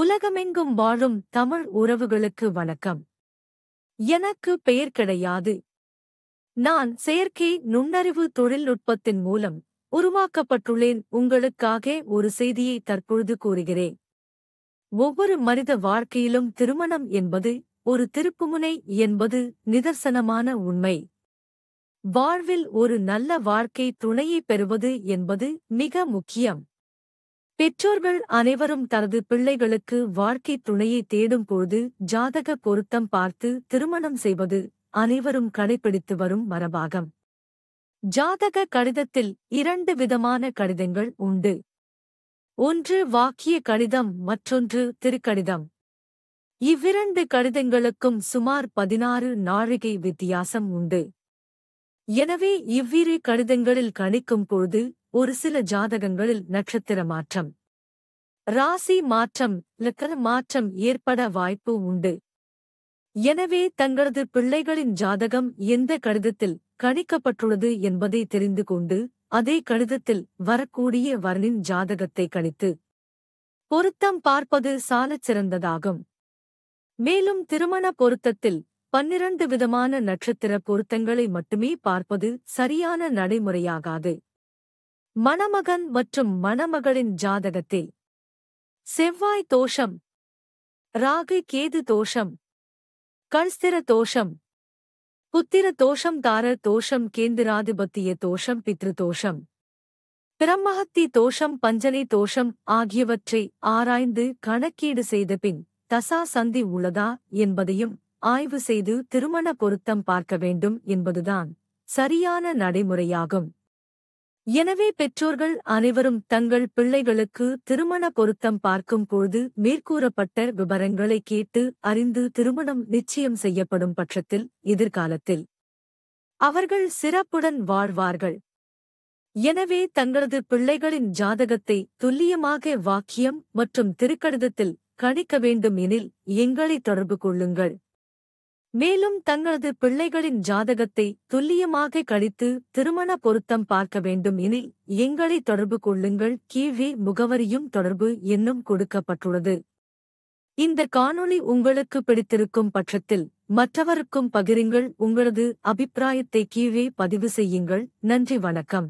உலகமெங்கும் வாழும் தமிழ் உறவுகளுக்கு வணக்கம் எனக்கு பெயர் கிடையாது நான் செயற்கை நுண்ணறிவு தொழில்நுட்பத்தின் மூலம் உருவாக்கப்பட்டுள்ளேன் உங்களுக்காக ஒரு செய்தியை தற்பொழுது கூறுகிறேன் ஒவ்வொரு மனித வாழ்க்கையிலும் திருமணம் என்பது ஒரு திருப்புமுனை என்பது நிதர்சனமான உண்மை வாழ்வில் ஒரு நல்ல வாழ்க்கை துணையை பெறுவது என்பது மிக முக்கியம் பெற்றோர்கள் அனைவரும் தனது பிள்ளைகளுக்கு வாழ்க்கை துணையை தேடும் பொழுது ஜாதக பொருத்தம் பார்த்து திருமணம் செய்வது அனைவரும் கடைபிடித்து வரும் மரபாகம் ஜாதக கடிதத்தில் இரண்டு விதமான கடிதங்கள் உண்டு ஒன்று வாக்கிய கடிதம் மற்றொன்று திருக்கடிதம் இவ்விரண்டு கடிதங்களுக்கும் சுமார் பதினாறு நாழிகை வித்தியாசம் உண்டு எனவே இவ்விரு கணிதங்களில் கணிக்கும் பொழுது ஒரு சில ஜாதகங்களில் நட்சத்திர மாற்றம் ராசி மாற்றம் லக்கர மாற்றம் ஏற்பட வாய்ப்பு உண்டு எனவே தங்களது பிள்ளைகளின் ஜாதகம் எந்த கடிதத்தில் கணிக்கப்பட்டுள்ளது என்பதை தெரிந்து கொண்டு அதே கடிதத்தில் வரக்கூடிய வரனின் ஜாதகத்தை கணித்து பொருத்தம் பார்ப்பது சாலச் சிறந்ததாகும் மேலும் திருமண பொருத்தத்தில் பன்னிரண்டு விதமான நட்சத்திர பொருத்தங்களை மட்டுமே பார்ப்பது சரியான நடைமுறையாகாது மணமகன் மற்றும் மணமகளின் ஜாதகத்தில் செவ்வாய் தோஷம் ராகு கேது தோஷம் கண்ஸ்திர தோஷம் புத்திர தோஷம் தார தோஷம் கேந்திராதிபத்திய தோஷம் பித்ரு தோஷம் பிரம்மஹத்தி தோஷம் பஞ்சனை தோஷம் ஆகியவற்றை ஆராய்ந்து கணக்கீடு செய்த பின் தசா சந்தி உள்ளதா என்பதையும் ஆய்வு செய்து திருமண பொருத்தம் பார்க்க வேண்டும் என்பதுதான் சரியான நடைமுறையாகும் எனவே பெற்றோர்கள் அனைவரும் தங்கள் பிள்ளைகளுக்கு திருமண பொருத்தம் பார்க்கும் பொழுது மேற்கூறப்பட்ட விவரங்களை கேட்டு அறிந்து திருமணம் நிச்சயம் செய்யப்படும் பட்சத்தில் எதிர்காலத்தில் அவர்கள் சிறப்புடன் வாழ்வார்கள் எனவே தங்களது பிள்ளைகளின் ஜாதகத்தை துல்லியமாக வாக்கியம் மற்றும் திருக்கடிதத்தில் கணிக்க வேண்டும் எனில் எங்களை தொடர்பு கொள்ளுங்கள் மேலும் தங்களது பிள்ளைகளின் ஜாதகத்தை துல்லியமாக கழித்து திருமண பொருத்தம் பார்க்க வேண்டும் எனில் எங்களை தொடர்பு கொள்ளுங்கள் கீழே முகவரியும் தொடர்பு என்னும் கொடுக்கப்பட்டுள்ளது இந்த காணொளி உங்களுக்கு பிடித்திருக்கும் பட்சத்தில் மற்றவருக்கும் பகிருங்கள் உங்களது அபிப்பிராயத்தை கீழே பதிவு செய்யுங்கள் நன்றி வணக்கம்